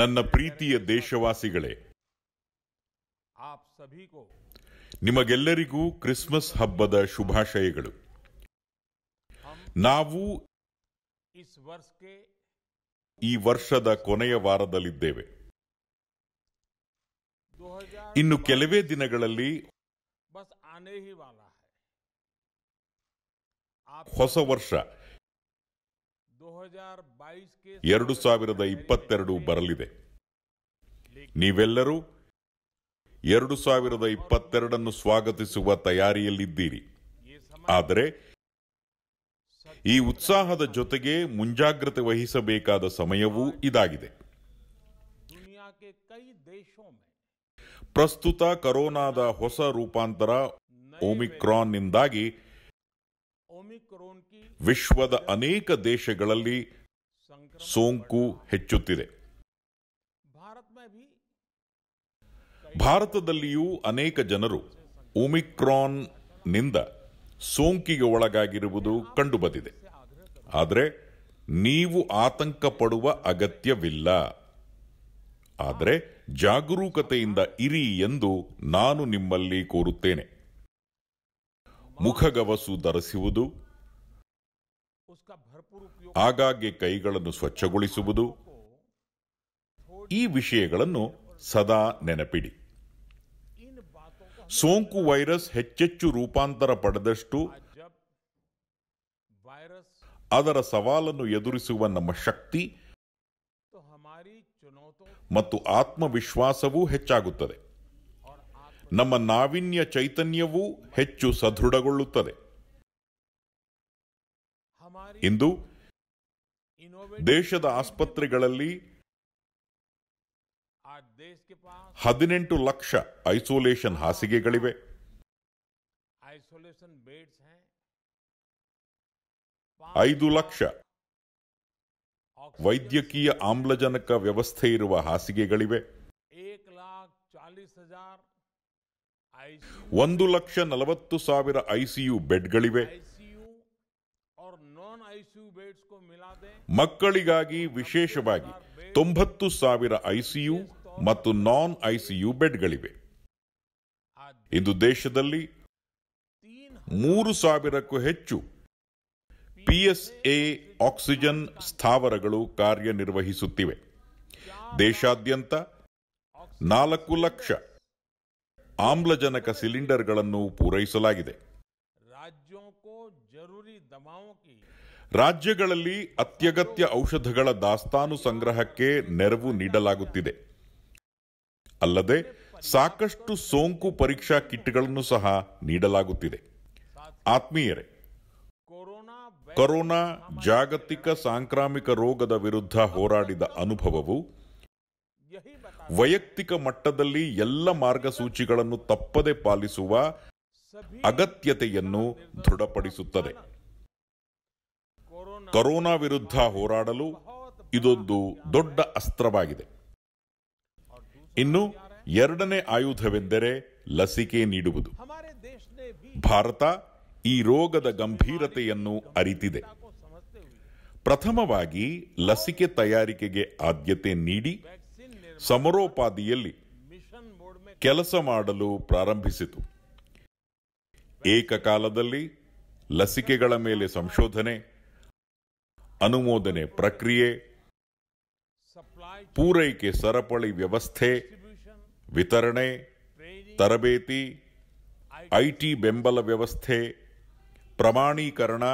ನನ್ನ ಪ್ರೀತಿಯ ದೇಶವಾಸಿಗಳೇ ನಿಮಗೆಲ್ಲರಿಗೂ ಕ್ರಿಸ್ಮಸ್ ಹಬ್ಬದ ಶುಭಾಶಯಗಳು ನಾವು ಈ ವರ್ಷದ ಕೊನೆಯ ವಾರದಲ್ಲಿದ್ದೇವೆ ಇನ್ನು ಕೆಲವೇ ದಿನಗಳಲ್ಲಿ ಹೊಸ ವರ್ಷ ಎರಡು ಸಾವಿರದ ಇಪ್ಪತ್ತೆರಡು ಬರಲಿದೆ ನೀವೆಲ್ಲರೂ ಎರಡು ಸಾವಿರದ ಇಪ್ಪತ್ತೆರಡನ್ನು ಸ್ವಾಗತಿಸುವ ತಯಾರಿಯಲ್ಲಿದ್ದೀರಿ ಆದರೆ ಈ ಉತ್ಸಾಹದ ಜೊತೆಗೆ ಮುಂಜಾಗ್ರತೆ ವಹಿಸಬೇಕಾದ ಸಮಯವೂ ಇದಾಗಿದೆ ಪ್ರಸ್ತುತ ಕರೋನಾದ ಹೊಸ ರೂಪಾಂತರ ಓಮಿಕ್ರಾನ್ನಿಂದಾಗಿ ವಿಶ್ವದ ಅನೇಕ ದೇಶಗಳಲ್ಲಿ ಸೋಂಕು ಹೆಚ್ಚುತ್ತಿದೆ ಭಾರತದಲ್ಲಿಯೂ ಅನೇಕ ಜನರು ಒಮಿಕ್ರಾನ್ ನಿಂದ ಸೋಂಕಿಗೆ ಒಳಗಾಗಿರುವುದು ಕಂಡುಬಂದಿದೆ ಆದರೆ ನೀವು ಆತಂಕ ಪಡುವ ಅಗತ್ಯವಿಲ್ಲ ಆದರೆ ಜಾಗರೂಕತೆಯಿಂದ ಇರಿ ಎಂದು ನಾನು ನಿಮ್ಮಲ್ಲಿ ಕೋರುತ್ತೇನೆ ಮುಖಗವಸು ಧರಿಸುವುದು ಆಗಾಗ್ಗೆ ಕೈಗಳನ್ನು ಸ್ವಚ್ಛಗೊಳಿಸುವುದು ಈ ವಿಷಯಗಳನ್ನು ಸದಾ ನೆನಪಿಡಿ ಸೋಂಕು ವೈರಸ್ ಹೆಚ್ಚೆಚ್ಚು ರೂಪಾಂತರ ಪಡೆದಷ್ಟು ಅದರ ಸವಾಲನ್ನು ಎದುರಿಸುವ ನಮ್ಮ ಶಕ್ತಿ ಮತ್ತು ಆತ್ಮವಿಶ್ವಾಸವೂ ಹೆಚ್ಚಾಗುತ್ತದೆ ನಮ್ಮ ನಾವಿನ್ಯ ಚೈತನ್ಯವೂ ಹೆಚ್ಚು ಸದೃಢಗೊಳ್ಳುತ್ತದೆ ಇಂದು ದೇಶದ ಆಸ್ಪತ್ರೆಗಳಲ್ಲಿ ಹದಿನೆಂಟು ಲಕ್ಷ ಐಸೋಲೇಷನ್ ಹಾಸಿಗೆಗಳಿವೆ ಐಸೋಲೇಷನ್ ಬೆಡ್ಸ್ ಐದು ಲಕ್ಷ ವೈದ್ಯಕೀಯ ಆಮ್ಲಜನಕ ವ್ಯವಸ್ಥೆ ಇರುವ ಹಾಸಿಗೆಗಳಿವೆ ಒಂದು ಲಕ್ಷ ನಲವತ್ತು ಸಾವಿರ ಐಸಿಯು ಬೆಡ್ಗಳಿವೆ ಮಕ್ಕಳಿಗಾಗಿ ವಿಶೇಷವಾಗಿ ತೊಂಬತ್ತು ಸಾವಿರ ಐಸಿಯು ಮತ್ತು ನಾನ್ ಐಸಿಯು ಬೆಡ್ಗಳಿವೆ ಇಂದು ದೇಶದಲ್ಲಿ ಮೂರು ಸಾವಿರಕ್ಕೂ ಹೆಚ್ಚು ಪಿಎಸ್ಎ ಆಕ್ಸಿಜನ್ ಸ್ಥಾವರಗಳು ಕಾರ್ಯನಿರ್ವಹಿಸುತ್ತಿವೆ ದೇಶಾದ್ಯಂತ ನಾಲ್ಕು ಲಕ್ಷ ಆಮ್ಲಜನಕ ಸಿಲಿಂಡರ್ಗಳನ್ನು ಪೂರೈಸಲಾಗಿದೆ ರಾಜ್ಯಗಳಲ್ಲಿ ಅತ್ಯಗತ್ಯ ಔಷಧಗಳ ದಾಸ್ತಾನು ಸಂಗ್ರಹಕ್ಕೆ ನೆರವು ನೀಡಲಾಗುತ್ತಿದೆ ಅಲ್ಲದೆ ಸಾಕಷ್ಟು ಸೋಂಕು ಪರೀಕ್ಷಾ ಕಿಟ್ಗಳನ್ನು ಸಹ ನೀಡಲಾಗುತ್ತಿದೆ ಆತ್ಮೀಯರೇ ಕೊರೋನಾ ಜಾಗತಿಕ ಸಾಂಕ್ರಾಮಿಕ ರೋಗದ ವಿರುದ್ಧ ಹೋರಾಡಿದ ಅನುಭವವು ವೈಯಕ್ತಿಕ ಮಟ್ಟದಲ್ಲಿ ಎಲ್ಲ ಮಾರ್ಗಸೂಚಿಗಳನ್ನು ತಪ್ಪದೆ ಪಾಲಿಸುವ ಅಗತ್ಯತೆಯನ್ನು ದೃಢಪಡಿಸುತ್ತದೆ ಕೊರೋನಾ ವಿರುದ್ಧ ಹೋರಾಡಲು ಇದೊಂದು ದೊಡ್ಡ ಅಸ್ತ್ರವಾಗಿದೆ ಇನ್ನು ಎರಡನೇ ಆಯುಧವೆಂದರೆ ಲಸಿಕೆ ನೀಡುವುದು ಭಾರತ ಈ ರೋಗದ ಗಂಭೀರತೆಯನ್ನು ಅರಿತಿದೆ ಪ್ರಥಮವಾಗಿ ಲಸಿಕೆ ತಯಾರಿಕೆಗೆ ಆದ್ಯತೆ ನೀಡಿ ಸಮರೋಪಾದಿಯಲ್ಲಿ ಕೆಲಸ ಮಾಡಲು ಪ್ರಾರಂಭಿಸಿತು ಏಕಕಾಲದಲ್ಲಿ ಲಸಿಕೆಗಳ ಮೇಲೆ ಸಂಶೋಧನೆ ಅನುಮೋದನೆ ಪ್ರಕ್ರಿಯೆ ಪೂರೈಕೆ ಸರಪಳಿ ವ್ಯವಸ್ಥೆ ವಿತರಣೆ ತರಬೇತಿ ಐಟಿ ಬೆಂಬಲ ವ್ಯವಸ್ಥೆ ಪ್ರಮಾಣೀಕರಣ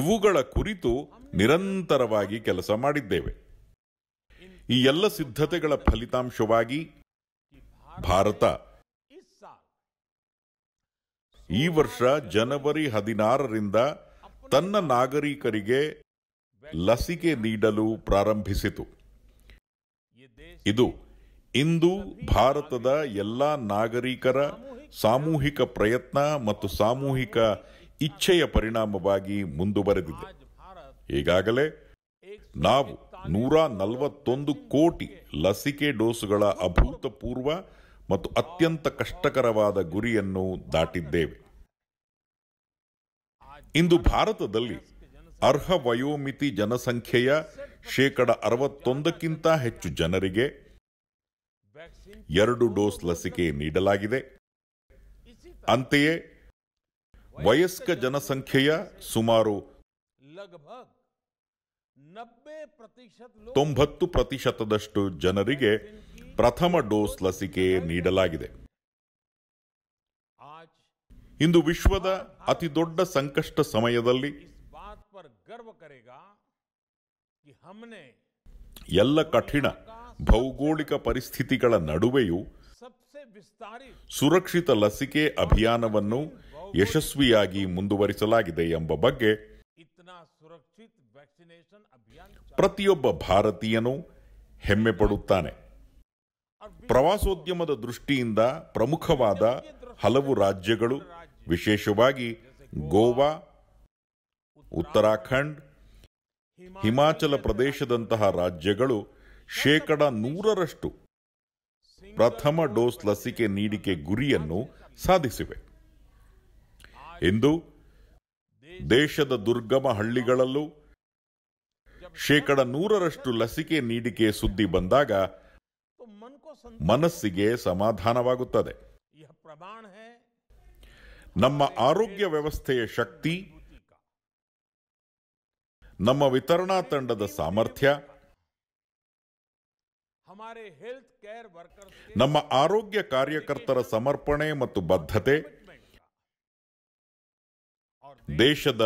ಇವುಗಳ ಕುರಿತು ನಿರಂತರವಾಗಿ ಕೆಲಸ ಮಾಡಿದ್ದೇವೆ ಈ ಎಲ್ಲ ಸಿದ್ಧತೆಗಳ ಫಲಿತಾಂಶವಾಗಿ ಭಾರತ ಈ ವರ್ಷ ಜನವರಿ ಹದಿನಾರರಿಂದ ತನ್ನ ನಾಗರಿಕರಿಗೆ ಲಸಿಕೆ ನೀಡಲು ಪ್ರಾರಂಭಿಸಿತು ಇದು ಇಂದು ಭಾರತದ ಎಲ್ಲ ನಾಗರಿಕರ ಸಾಮೂಹಿಕ ಪ್ರಯತ್ನ ಮತ್ತು ಸಾಮೂಹಿಕ ಇಚ್ಛೆಯ ಪರಿಣಾಮವಾಗಿ ಮುಂದುವರೆದಿದೆ ಈಗಾಗಲೇ ನಾವು ನೂರ ನಲವತ್ತೊಂದು ಕೋಟಿ ಲಸಿಕೆ ಡೋಸ್ಗಳ ಅಭೂತಪೂರ್ವ ಮತ್ತು ಅತ್ಯಂತ ಕಷ್ಟಕರವಾದ ಗುರಿಯನ್ನು ದಾಟಿದ್ದೇವೆ ಇಂದು ಭಾರತದಲ್ಲಿ ಅರ್ಹ ವಯೋಮಿತಿ ಜನಸಂಖ್ಯೆಯ ಶೇಕಡ ಅರವತ್ತೊಂದಕ್ಕಿಂತ ಹೆಚ್ಚು ಜನರಿಗೆ ಎರಡು ಡೋಸ್ ಲಸಿಕೆ ನೀಡಲಾಗಿದೆ ಅಂತೆಯೇ ವಯಸ್ಕ ಜನಸಂಖ್ಯೆಯ ಸುಮಾರು ತೊಂಬತ್ತು ಪ್ರತಿಶತದಷ್ಟು ಜನರಿಗೆ ಪ್ರಥಮ ಡೋಸ್ ಲಸಿಕೆ ನೀಡಲಾಗಿದೆ ಇಂದು ವಿಶ್ವದ ಅತಿ ದೊಡ್ಡ ಸಂಕಷ್ಟ ಸಮಯದಲ್ಲಿ ಎಲ್ಲ ಕಠಿಣ ಭೌಗೋಳಿಕ ಪರಿಸ್ಥಿತಿಗಳ ನಡುವೆಯೂ ಸುರಕ್ಷಿತ ಲಸಿಕೆ ಅಭಿಯಾನವನ್ನು ಯಶಸ್ವಿಯಾಗಿ ಮುಂದುವರಿಸಲಾಗಿದೆ ಎಂಬ ಬಗ್ಗೆ ಪ್ರತಿಯೊಬ್ಬ ಭಾರತೀಯನು ಹೆಮ್ಮೆ ಪಡುತ್ತಾನೆ ಪ್ರವಾಸೋದ್ಯಮದ ದೃಷ್ಟಿಯಿಂದ ಪ್ರಮುಖವಾದ ಹಲವು ರಾಜ್ಯಗಳು ವಿಶೇಷವಾಗಿ ಗೋವಾ ಉತ್ತರಾಖಂಡ್ ಹಿಮಾಚಲ ಪ್ರದೇಶದಂತಹ ರಾಜ್ಯಗಳು ಶೇಕಡ ನೂರರಷ್ಟು ಪ್ರಥಮ ಡೋಸ್ ಲಸಿಕೆ ನೀಡಿಕೆ ಗುರಿಯನ್ನು ಸಾಧಿಸಿವೆ ಇಂದು ದೇಶದ ದುರ್ಗಮ ಹಳ್ಳಿಗಳಲ್ಲೂ ಶೇಕಡ ನೂರರಷ್ಟು ಲಸಿಕೆ ನೀಡಿಕೆ ಸುದ್ದಿ ಬಂದಾಗ ಮನಸ್ಸಿಗೆ ಸಮಾಧಾನವಾಗುತ್ತದೆ ನಮ್ಮ ಆರೋಗ್ಯ ವ್ಯವಸ್ಥೆಯ ಶಕ್ತಿ ನಮ್ಮ ವಿತರಣಾ ತಂಡದ ಸಾಮರ್ಥ್ಯ ನಮ್ಮ ಆರೋಗ್ಯ ಕಾರ್ಯಕರ್ತರ ಸಮರ್ಪಣೆ ಮತ್ತು ಬದ್ಧತೆ ದೇಶದ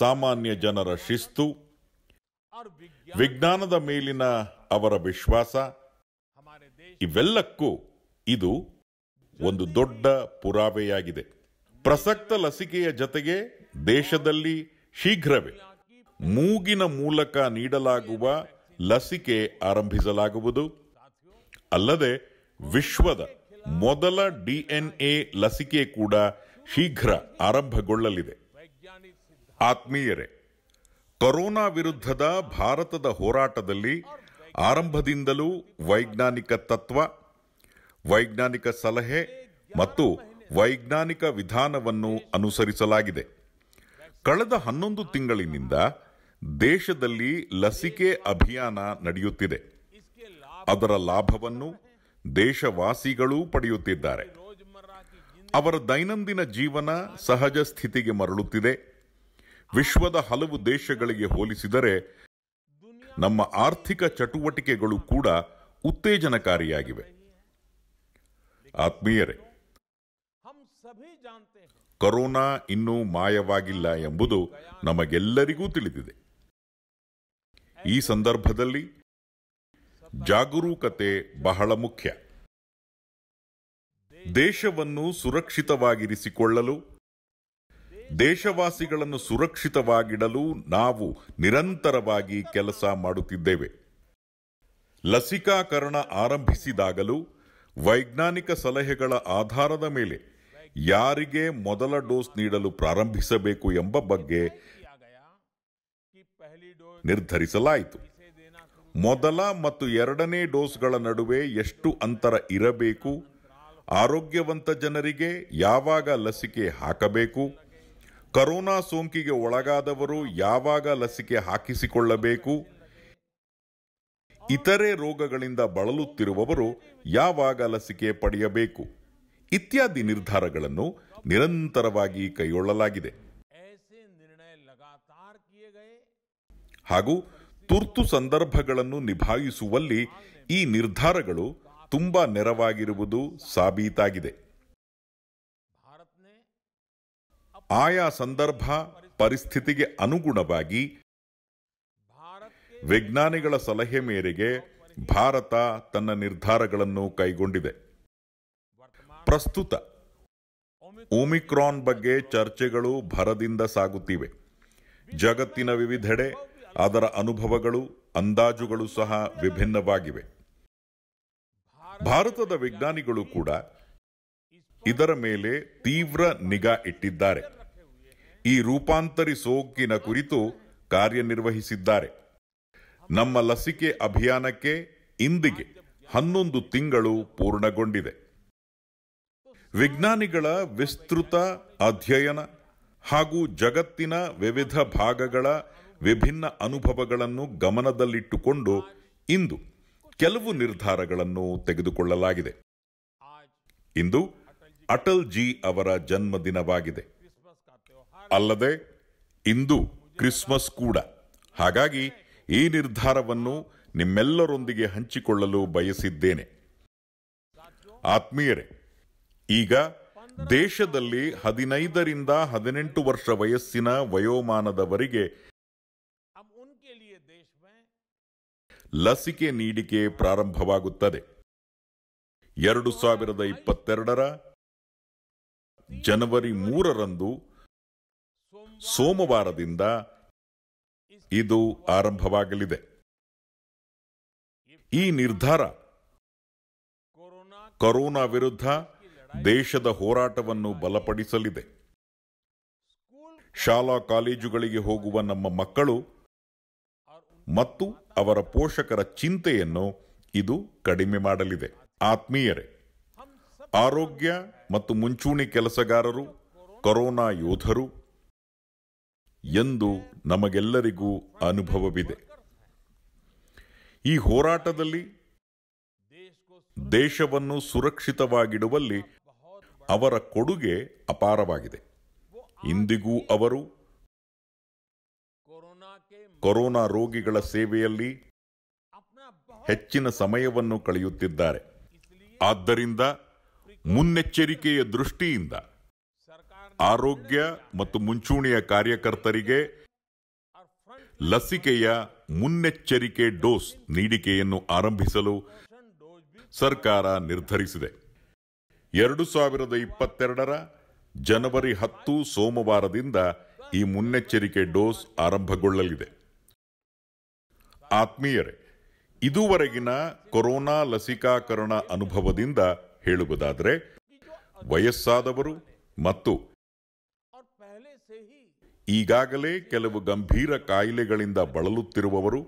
ಸಾಮಾನ್ಯ ಜನರ ಶಿಸ್ತು ವಿಜ್ಞಾನದ ಮೇಲಿನ ಅವರ ವಿಶ್ವಾಸ ಇವೆಲ್ಲಕ್ಕೂ ಇದು ಒಂದು ದೊಡ್ಡ ಪುರಾವೆಯಾಗಿದೆ ಪ್ರಸಕ್ತ ಲಸಿಕೆಯ ಜತೆಗೆ ದೇಶದಲ್ಲಿ ಶೀಘ್ರವೇ ಮೂಗಿನ ಮೂಲಕ ನೀಡಲಾಗುವ ಲಸಿಕೆ ಆರಂಭಿಸಲಾಗುವುದು ಅಲ್ಲದೆ ವಿಶ್ವದ ಮೊದಲ ಡಿಎನ್ಎ ಲಸಿಕೆ ಕೂಡ ಶೀಘ್ರ ಆರಂಭಗೊಳ್ಳಲಿದೆ ಆತ್ಮೀಯರೇ ಕೊರೋನಾ ವಿರುದ್ಧದ ಭಾರತದ ಹೋರಾಟದಲ್ಲಿ ಆರಂಭದಿಂದಲೂ ವೈಜ್ಞಾನಿಕ ತತ್ವ ವೈಜ್ಞಾನಿಕ ಸಲಹೆ ಮತ್ತು ವೈಜ್ಞಾನಿಕ ವಿಧಾನವನ್ನು ಅನುಸರಿಸಲಾಗಿದೆ ಕಳೆದ ಹನ್ನೊಂದು ತಿಂಗಳಿನಿಂದ ದೇಶದಲ್ಲಿ ಲಸಿಕೆ ಅಭಿಯಾನ ನಡೆಯುತ್ತಿದೆ ಅದರ ಲಾಭವನ್ನು ದೇಶವಾಸಿಗಳೂ ಪಡೆಯುತ್ತಿದ್ದಾರೆ ಅವರ ದೈನಂದಿನ ಜೀವನ ಸಹಜ ಸ್ಥಿತಿಗೆ ಮರಳುತ್ತಿದೆ ವಿಶ್ವದ ಹಲವು ದೇಶಗಳಿಗೆ ಹೋಲಿಸಿದರೆ ನಮ್ಮ ಆರ್ಥಿಕ ಚಟುವಟಿಕೆಗಳು ಕೂಡ ಉತ್ತೇಜನಕಾರಿಯಾಗಿವೆ ಆತ್ಮೀಯರೇ ಕೊರೋನಾ ಇನ್ನೂ ಮಾಯವಾಗಿಲ್ಲ ಎಂಬುದು ನಮಗೆಲ್ಲರಿಗೂ ತಿಳಿದಿದೆ ಈ ಸಂದರ್ಭದಲ್ಲಿ ಜಾಗರೂಕತೆ ಬಹಳ ಮುಖ್ಯ ದೇಶವನ್ನು ಸುರಕ್ಷಿತವಾಗಿರಿಸಿಕೊಳ್ಳಲು ದೇಶವಾಸಿಗಳನ್ನು ಸುರಕ್ಷಿತವಾಗಿಡಲು ನಾವು ನಿರಂತರವಾಗಿ ಕೆಲಸ ಮಾಡುತ್ತಿದ್ದೇವೆ ಲಸಿಕಾಕರಣ ಆರಂಭಿಸಿದಾಗಲೂ ವೈಜ್ಞಾನಿಕ ಸಲಹೆಗಳ ಆಧಾರದ ಮೇಲೆ ಯಾರಿಗೆ ಮೊದಲ ಡೋಸ್ ನೀಡಲು ಪ್ರಾರಂಭಿಸಬೇಕು ಎಂಬ ಬಗ್ಗೆ ನಿರ್ಧರಿಸಲಾಯಿತು ಮೊದಲ ಮತ್ತು ಎರಡನೇ ಡೋಸ್ಗಳ ನಡುವೆ ಎಷ್ಟು ಅಂತರ ಇರಬೇಕು ಆರೋಗ್ಯವಂತ ಜನರಿಗೆ ಯಾವಾಗ ಲಸಿಕೆ ಹಾಕಬೇಕು ಕರೋನಾ ಸೋಂಕಿಗೆ ಒಳಗಾದವರು ಯಾವಾಗ ಲಸಿಕೆ ಹಾಕಿಸಿಕೊಳ್ಳಬೇಕು ಇತರೆ ರೋಗಗಳಿಂದ ಬಳಲುತ್ತಿರುವವರು ಯಾವಾಗ ಲಸಿಕೆ ಪಡೆಯಬೇಕು ಇತ್ಯಾದಿ ನಿರ್ಧಾರಗಳನ್ನು ನಿರಂತರವಾಗಿ ಕೈಗೊಳ್ಳಲಾಗಿದೆ ಹಾಗೂ ತುರ್ತು ಸಂದರ್ಭಗಳನ್ನು ನಿಭಾಯಿಸುವಲ್ಲಿ ಈ ನಿರ್ಧಾರಗಳು ತುಂಬಾ ನೆರವಾಗಿರುವುದು ಸಾಬೀತಾಗಿದೆ ಆಯಾ ಸಂದರ್ಭ ಪರಿಸ್ಥಿತಿಗೆ ಅನುಗುಣವಾಗಿ ವಿಜ್ಞಾನಿಗಳ ಸಲಹೆ ಮೇರೆಗೆ ಭಾರತ ತನ್ನ ನಿರ್ಧಾರಗಳನ್ನು ಕೈಗೊಂಡಿದೆ ಪ್ರಸ್ತುತ ಓಮಿಕ್ರಾನ್ ಬಗ್ಗೆ ಚರ್ಚೆಗಳು ಭರದಿಂದ ಸಾಗುತ್ತಿವೆ ಜಗತ್ತಿನ ವಿವಿಧೆಡೆ ಅದರ ಅನುಭವಗಳು ಅಂದಾಜುಗಳು ಸಹ ವಿಭಿನ್ನವಾಗಿವೆ ಭಾರತದ ವಿಜ್ಞಾನಿಗಳು ಕೂಡ ಇದರ ಮೇಲೆ ತೀವ್ರ ನಿಗಾ ಇಟ್ಟಿದ್ದಾರೆ ಈ ರೂಪಾಂತರಿ ಸೋಂಕಿನ ಕುರಿತು ಕಾರ್ಯನಿರ್ವಹಿಸಿದ್ದಾರೆ ನಮ್ಮ ಲಸಿಕೆ ಅಭಿಯಾನಕ್ಕೆ ಇಂದಿಗೆ ಹನ್ನೊಂದು ತಿಂಗಳು ಪೂರ್ಣಗೊಂಡಿದೆ ವಿಜ್ಞಾನಿಗಳ ವಿಸ್ತೃತ ಅಧ್ಯಯನ ಹಾಗೂ ಜಗತ್ತಿನ ವಿವಿಧ ಭಾಗಗಳ ವಿಭಿನ್ನ ಅನುಭವಗಳನ್ನು ಗಮನದಲ್ಲಿಟ್ಟುಕೊಂಡು ಇಂದು ಕೆಲವು ನಿರ್ಧಾರಗಳನ್ನು ತೆಗೆದುಕೊಳ್ಳಲಾಗಿದೆ ಇಂದು ಅಟಲ್ ಜಿ ಅವರ ಜನ್ಮದಿನವಾಗಿದೆ ಅಲ್ಲದೆ ಇಂದು ಕ್ರಿಸ್ಮಸ್ ಕೂಡ ಹಾಗಾಗಿ ಈ ನಿರ್ಧಾರವನ್ನು ನಿಮ್ಮೆಲ್ಲರೊಂದಿಗೆ ಹಂಚಿಕೊಳ್ಳಲು ಬಯಸಿದ್ದೇನೆ ಆತ್ಮೀಯರೇ ಈಗ ದೇಶದಲ್ಲಿ ಹದಿನೈದರಿಂದ ಹದಿನೆಂಟು ವರ್ಷ ವಯಸ್ಸಿನ ವಯೋಮಾನದವರಿಗೆ ಲಸಿಕೆ ನೀಡಿಕೆ ಪ್ರಾರಂಭವಾಗುತ್ತದೆ ಎರಡು ಸಾವಿರದ ಇಪ್ಪತ್ತೆರಡರ ಜನವರಿ ಮೂರರಂದು ಸೋಮವಾರದಿಂದ ಇದು ಆರಂಭವಾಗಲಿದೆ ಈ ನಿರ್ಧಾರ ಕೊರೋನಾ ವಿರುದ್ಧ ದೇಶದ ಹೋರಾಟವನ್ನು ಬಲಪಡಿಸಲಿದೆ ಶಾಲಾ ಕಾಲೇಜುಗಳಿಗೆ ಹೋಗುವ ನಮ್ಮ ಮಕ್ಕಳು ಮತ್ತು ಅವರ ಪೋಷಕರ ಚಿಂತೆಯನ್ನು ಇದು ಕಡಿಮೆ ಮಾಡಲಿದೆ ಆತ್ಮೀಯರೇ ಆರೋಗ್ಯ ಮತ್ತು ಮುಂಚೂಣಿ ಕೆಲಸಗಾರರು ಕೊರೋನಾ ಯೋಧರು ಎಂದು ನಮಗೆಲ್ಲರಿಗೂ ಅನುಭವವಿದೆ ಈ ಹೋರಾಟದಲ್ಲಿ ದೇಶವನ್ನು ಸುರಕ್ಷಿತವಾಗಿಡುವಲ್ಲಿ ಅವರ ಕೊಡುಗೆ ಅಪಾರವಾಗಿದೆ ಇಂದಿಗೂ ಅವರು ಕೊರೋನಾ ರೋಗಿಗಳ ಸೇವೆಯಲ್ಲಿ ಹೆಚ್ಚಿನ ಸಮಯವನ್ನು ಕಳೆಯುತ್ತಿದ್ದಾರೆ ಆದ್ದರಿಂದ ಮುನ್ನೆಚ್ಚರಿಕೆಯ ದೃಷ್ಟಿಯಿಂದ ಆರೋಗ್ಯ ಮತ್ತು ಮುಂಚೂಣಿಯ ಕಾರ್ಯಕರ್ತರಿಗೆ ಲಸಿಕೆಯ ಮುನ್ನೆಚ್ಚರಿಕೆ ಡೋಸ್ ನೀಡಿಕೆಯನ್ನು ಆರಂಭಿಸಲು ಸರ್ಕಾರ ನಿರ್ಧರಿಸಿದೆ ಎರಡು ಸಾವಿರದ ಇಪ್ಪತ್ತೆರಡರ ಜನವರಿ ಹತ್ತು ಸೋಮವಾರದಿಂದ ಈ ಮುನ್ನೆಚ್ಚರಿಕೆ ಡೋಸ್ ಆರಂಭಗೊಳ್ಳಲಿದೆ ಆತ್ಮೀಯರೇ ಇದುವರೆಗಿನ ಕೊರೋನಾ ಲಸಿಕಾಕರಣ ಅನುಭವದಿಂದ ಹೇಳುವುದಾದರೆ ವಯಸ್ಸಾದವರು ಮತ್ತು ಈಗಾಗಲೇ ಕೆಲವು ಗಂಭೀರ ಕಾಯಿಲೆಗಳಿಂದ ಬಳಲುತ್ತಿರುವವರು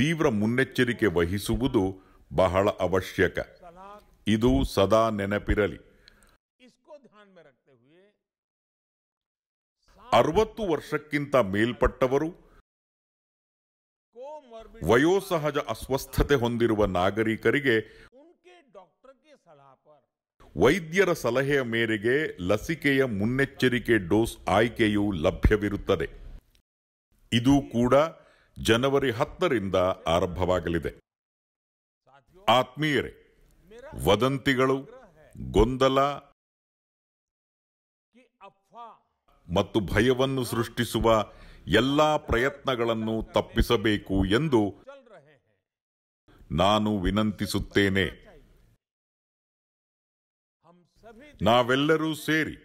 ತೀವ್ರ ಮುನ್ನೆಚ್ಚರಿಕೆ ವಹಿಸುವುದು ಬಹಳ ಅವಶ್ಯಕ ಇದು ಸದಾ ನೆನಪಿರಲಿ ಅರವತ್ತು ವರ್ಷಕ್ಕಿಂತ ಮೇಲ್ಪಟ್ಟವರು ವಯೋಸಹಜ ಅಸ್ವಸ್ಥತೆ ಹೊಂದಿರುವ ನಾಗರಿಕರಿಗೆ ವೈದ್ಯರ ಸಲಹೆಯ ಮೇರೆಗೆ ಲಸಿಕೆಯ ಮುನ್ನೆಚ್ಚರಿಕೆ ಡೋಸ್ ಆಯ್ಕೆಯು ಲಭ್ಯವಿರುತ್ತದೆ ಇದು ಕೂಡ ಜನವರಿ ಹತ್ತರಿಂದ ಆರಂಭವಾಗಲಿದೆ ಆತ್ಮೀಯರೇ ವದಂತಿಗಳು ಗೊಂದಲ ಮತ್ತು ಭಯವನ್ನು ಸೃಷ್ಟಿಸುವ ಎಲ್ಲಾ ಪ್ರಯತ್ನಗಳನ್ನು ತಪ್ಪಿಸಬೇಕು ಎಂದು ನಾನು ವಿನಂತಿಸುತ್ತೇನೆ ನಾವೆಲ್ಲರೂ ಸೇರಿ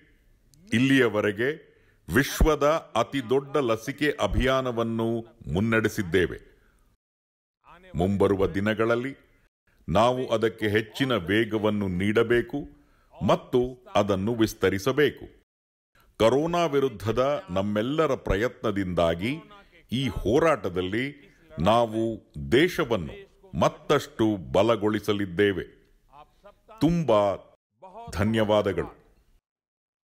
ಇಲ್ಲಿಯವರೆಗೆ ವಿಶ್ವದ ಅತಿ ದೊಡ್ಡ ಲಸಿಕೆ ಅಭಿಯಾನವನ್ನು ಮುನ್ನಡೆಸಿದ್ದೇವೆ ಮುಂಬರುವ ದಿನಗಳಲ್ಲಿ ನಾವು ಅದಕ್ಕೆ ಹೆಚ್ಚಿನ ವೇಗವನ್ನು ನೀಡಬೇಕು ಮತ್ತು ಅದನ್ನು ವಿಸ್ತರಿಸಬೇಕು ಕರೋನಾ ವಿರುದ್ಧದ ನಮ್ಮೆಲ್ಲರ ಪ್ರಯತ್ನದಿಂದಾಗಿ ಈ ಹೋರಾಟದಲ್ಲಿ ನಾವು ದೇಶವನ್ನು ಮತ್ತಷ್ಟು ಬಲಗೊಳಿಸಲಿದ್ದೇವೆ ತುಂಬಾ ಧನ್ಯವಾದಗಳು